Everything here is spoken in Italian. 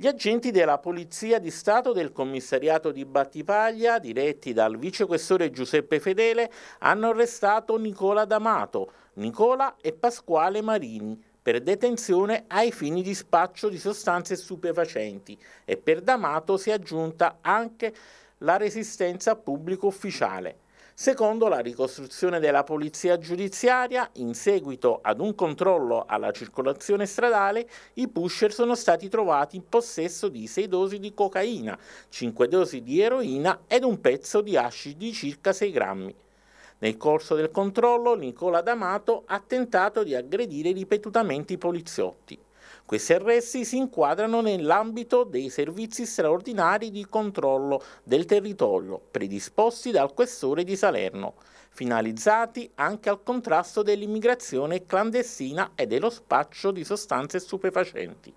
Gli agenti della Polizia di Stato del commissariato di Battipaglia, diretti dal vicequestore Giuseppe Fedele, hanno arrestato Nicola D'Amato, Nicola e Pasquale Marini per detenzione ai fini di spaccio di sostanze stupefacenti e per D'Amato si è aggiunta anche la resistenza pubblico ufficiale. Secondo la ricostruzione della polizia giudiziaria, in seguito ad un controllo alla circolazione stradale, i pusher sono stati trovati in possesso di 6 dosi di cocaina, 5 dosi di eroina ed un pezzo di hashish di circa 6 grammi. Nel corso del controllo Nicola D'Amato ha tentato di aggredire ripetutamente i poliziotti. Questi arresti si inquadrano nell'ambito dei servizi straordinari di controllo del territorio predisposti dal questore di Salerno, finalizzati anche al contrasto dell'immigrazione clandestina e dello spaccio di sostanze stupefacenti.